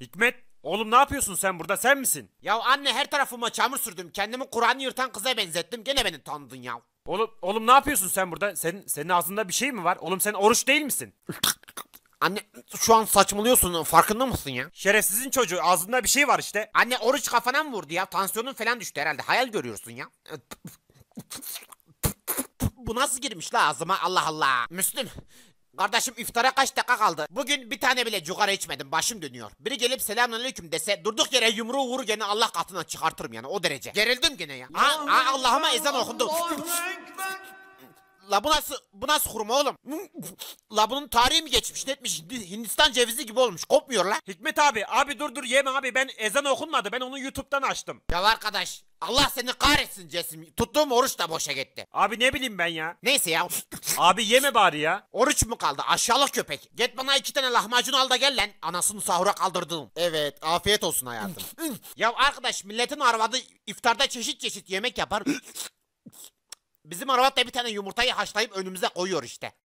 Hikmet Oğlum ne yapıyorsun sen burada sen misin? Ya anne her tarafıma çamur sürdüm. Kendimi Kur'an yırtan kıza benzettim. Gene beni tanıdın ya. Oğlum oğlum ne yapıyorsun sen burada? Senin senin ağzında bir şey mi var? Oğlum sen oruç değil misin? Anne şu an saçmalıyorsun farkında mısın ya? Şerefsizin çocuğu ağzında bir şey var işte. Anne oruç kafana mı vurdu ya? Tansiyonun falan düştü herhalde. Hayal görüyorsun ya. Bu nasıl girmiş la ağzıma Allah Allah. Müslüm Kardeşim iftara kaç dakika kaldı? Bugün bir tane bile cugara içmedim. Başım dönüyor. Biri gelip selamünaleyküm dese durduk yere yumruğu vurur gene Allah katına çıkartırım yani o derece. Gerildim gene ya. Aa, aa Allah'ıma ezan okundu. La bu nasıl bu nasıl hurma oğlum? la bunun tarihi mi geçmiş ne etmiş? Hindistan cevizi gibi olmuş. Kopmuyor la. Hikmet abi abi dur dur yeme abi ben ezan okunmadı. Ben onu YouTube'dan açtım. Ya arkadaş Allah seni kahretsin Cesim. Tuttuğum oruç da boşa gitti. Abi ne bileyim ben ya. Neyse ya. Abi yeme bari ya. Oruç mu kaldı aşağılık köpek. Git bana iki tane lahmacun al da gel lan. Anasını sahura kaldırdım. Evet afiyet olsun hayatım. ya arkadaş milletin arvadı iftarda çeşit çeşit yemek yapar. Bizim arvat da bir tane yumurtayı haşlayıp önümüze koyuyor işte.